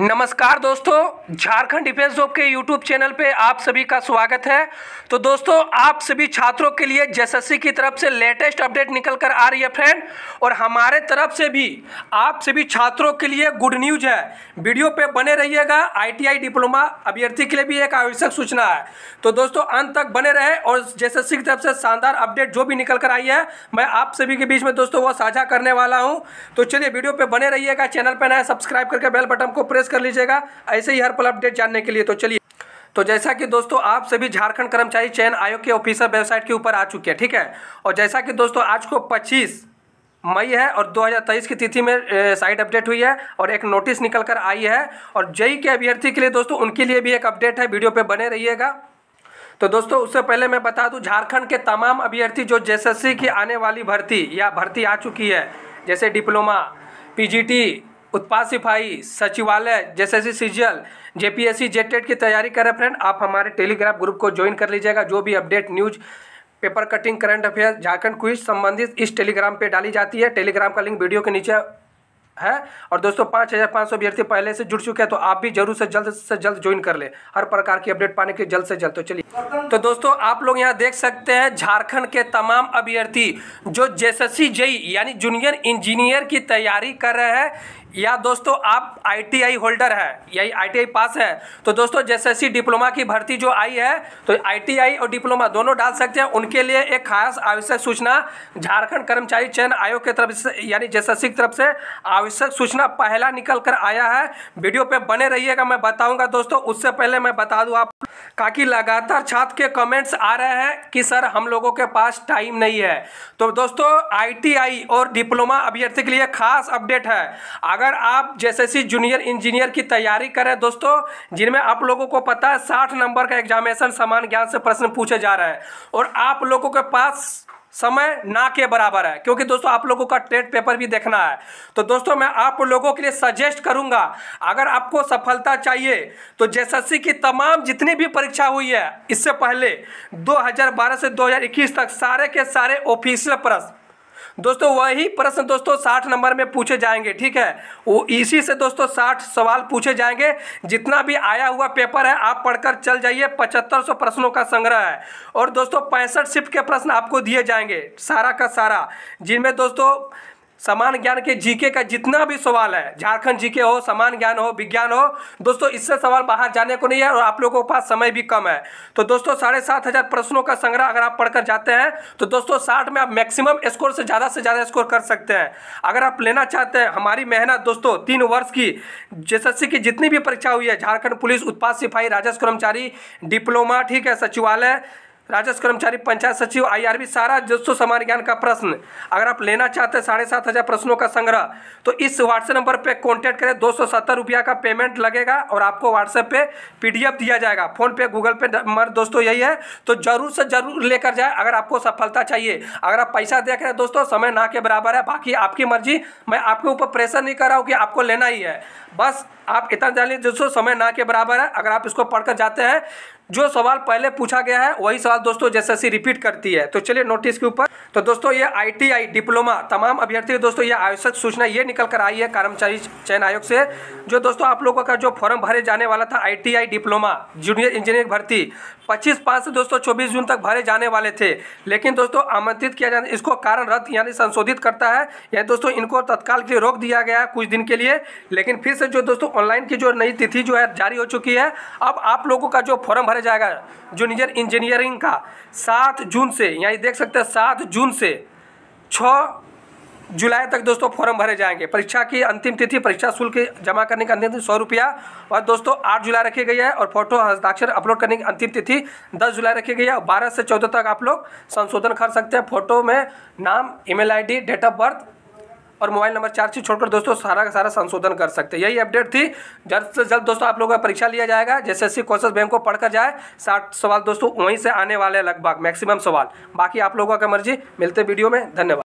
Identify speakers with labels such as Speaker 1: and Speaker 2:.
Speaker 1: नमस्कार दोस्तों Jharkhand defence job के यूट्यूब चैनल पे आप सभी का स्वागत है तो दोस्तों आप सभी छात्रों के लिए जेसएससी की तरफ से लेटेस्ट अपडेट निकल कर आ रही है फ्रेंड और हमारे तरफ से भी आप सभी छात्रों के लिए गुड न्यूज है वीडियो पे बने रहिएगा आईटीआई डिप्लोमा अभ्यर्थी के लिए भी एक आवश्यक सूचना है तो दोस्तों अंत तक बने रहे और जेएसएससी की तरफ से शानदार अपडेट जो भी निकल कर आई है मैं आप सभी के बीच में दोस्तों वह साझा करने वाला हूँ तो चलिए वीडियो पर बने रहिएगा चैनल पर नया सब्सक्राइब करके बेल बटन को प्रेस प्रेस कर लीजिएगा ऐसे ही हर पल अपडेट जानने के लिए तो चलिए तो जैसा कि दोस्तों आप सभी झारखंड कर्मचारी चयन आयोग के ऑफिसर वेबसाइट के ऊपर आ चुके हैं ठीक है और जैसा कि दोस्तों आज को पच्चीस मई है और 2023 की तिथि में साइट अपडेट हुई है और एक नोटिस निकल कर आई है और जई के अभ्यर्थी के लिए दोस्तों उनके लिए भी एक अपडेट है वीडियो पे बने रहिएगा तो दोस्तों उससे पहले मैं बता दूं झारखंड के तमाम अभ्यर्थी जो जेएसएससी की आने वाली भर्ती या भर्ती आ चुकी है जैसे डिप्लोमा पी उत्पाद सिपाही सचिवालय जैसे सीजीएल जेपीएससी टेट की तैयारी करें फ्रेंड आप हमारे टेलीग्राम ग्रुप को ज्वाइन कर लीजिएगा जो भी update news paper cutting current affair Jharkhand quiz संबंधित इस टेलीग्राम पे डाली जाती है टेलीग्राम का लिंक वीडियो के नीचे है और दोस्तों पाँच हज़ार पाँच सौ अभ्यर्थी पहले से जुड़ चुके हैं तो आप भी जरूर से जल्द से जल्द ज्वाइन कर ले हर प्रकार की अपडेट पाने के जल्द से जल्द तो चलिए तो दोस्तों आप लोग यहाँ देख सकते हैं झारखंड के तमाम अभ्यर्थी जो जेसएससी जेई यानी जूनियर इंजीनियर की तैयारी कर रहे हैं या दोस्तों आप आईटीआई होल्डर है यही आईटीआई पास है तो दोस्तों जैसे डिप्लोमा की भर्ती जो आई है तो आईटीआई और डिप्लोमा दोनों डाल सकते हैं उनके लिए एक खास आवश्यक सूचना झारखंड कर्मचारी चयन आयोग के तरफ से यानी जैसे की तरफ से आवश्यक सूचना पहला निकल कर आया है वीडियो पे बने रहिएगा मैं बताऊंगा दोस्तों उससे पहले मैं बता दूँ आप का लगातार छात्र के कमेंट्स आ रहे हैं कि सर हम लोगों के पास टाइम नहीं है तो दोस्तों आई और डिप्लोमा अभ्यर्थी के लिए खास अपडेट है अगर आप जैसे जूनियर इंजीनियर की तैयारी करें दोस्तों जिनमें आप लोगों को पता है साठ नंबर का एग्जामिनेशन समान ज्ञान से प्रश्न पूछे जा रहे हैं और आप लोगों के पास समय ना के बराबर है क्योंकि दोस्तों आप लोगों का टेट पेपर भी देखना है तो दोस्तों मैं आप लोगों के लिए सजेस्ट करूंगा अगर आपको सफलता चाहिए तो जेएसएससी की तमाम जितनी भी परीक्षा हुई है इससे पहले 2012 से 2021 तक सारे के सारे ऑफिशियल प्रश्न दोस्तों वही प्रश्न दोस्तों साठ नंबर में पूछे जाएंगे ठीक है वो इसी से दोस्तों साठ सवाल पूछे जाएंगे जितना भी आया हुआ पेपर है आप पढ़कर चल जाइए पचहत्तर सौ प्रश्नों का संग्रह है और दोस्तों पैंसठ शिफ्ट के प्रश्न आपको दिए जाएंगे सारा का सारा जिनमें दोस्तों समान ज्ञान के जीके का जितना भी सवाल है झारखंड जीके हो समान ज्ञान हो विज्ञान हो दोस्तों इससे सवाल बाहर जाने को नहीं है और आप लोगों के पास समय भी कम है तो दोस्तों साढ़े सात हज़ार प्रश्नों का संग्रह अगर आप पढ़कर जाते हैं तो दोस्तों साठ में आप मैक्सिमम स्कोर से ज़्यादा से ज़्यादा स्कोर कर सकते हैं अगर आप लेना चाहते हैं हमारी मेहनत दोस्तों तीन वर्ष की जेस की जितनी भी परीक्षा हुई है झारखंड पुलिस उत्पाद सिपाही राजस्व कर्मचारी डिप्लोमा ठीक है सचिवालय राजस्व कर्मचारी पंचायत सचिव आईआरबी सारा जस्व समान ज्ञान का प्रश्न अगर आप लेना चाहते हैं साढ़े सात हज़ार प्रश्नों का संग्रह तो इस व्हाट्सएप नंबर पे कांटेक्ट करें दो सौ सत्तर रुपया का पेमेंट लगेगा और आपको व्हाट्सएप पे पीडीएफ दिया जाएगा फ़ोनपे गूगल पे नंबर दोस्तों यही है तो ज़रूर से ज़रूर लेकर जाए अगर आपको सफलता चाहिए अगर आप पैसा देख रहे हैं दोस्तों समय ना के बराबर है बाकी आपकी मर्जी मैं आपके ऊपर प्रेशर नहीं कर रहा हूँ कि आपको लेना ही है बस आप इतना जानिए दोस्तों समय ना के बराबर है अगर आप इसको पढ़कर जाते हैं जो सवाल पहले पूछा गया है वही सवाल दोस्तों जैसे रिपीट करती है तो चलिए नोटिस के ऊपर तो दोस्तों ये आईटीआई डिप्लोमा तमाम अभ्यर्थी दोस्तों ये आवश्यक सूचना ये निकल कर आई है कर्मचारी चयन आयोग से जो दोस्तों आप लोगों का जो फॉर्म भरे जाने वाला था आईटीआई डिप्लोमा जूनियर इंजीनियर भर्ती पच्चीस पाँच से दोस्तों चौबीस जून तक भरे जाने वाले थे लेकिन दोस्तों आमंत्रित किया जाने इसको कारण रद्द यानी संशोधित करता है यानी दोस्तों इनको तत्काल के रोक दिया गया है कुछ दिन के लिए लेकिन फिर से जो दोस्तों ऑनलाइन की जो नई तिथि जो है जारी हो चुकी है अब आप लोगों का जो फॉर्म भरे भरा जाएगा जो निजर इंजीनियरिंग का सात जून से यहाँ देख सकते हैं सात जून से छ जुलाई तक दोस्तों फॉर्म भरे जाएंगे परीक्षा की अंतिम तिथि परीक्षा शुल्क जमा करने का अंतिम तिथि सौ रुपया और दोस्तों आठ जुलाई रखी गई है और फोटो हस्ताक्षर अपलोड करने की अंतिम तिथि दस जुलाई रखी गई है और बारह से चौदह तक आप लोग संशोधन कर सकते हैं फोटो में नाम email ID date of birth और मोबाइल नंबर चार से छोड़कर दोस्तों सारा का सारा संशोधन कर सकते हैं यही अपडेट थी जल्द से जल्द दोस्तों आप लोगों का परीक्षा लिया जाएगा जैसे कोशिश बैंक को पढ़कर जाए साठ सवाल दोस्तों वहीं से आने वाले लगभग मैक्सिमम सवाल बाकी आप लोगों का मर्जी मिलते वीडियो में धन्यवाद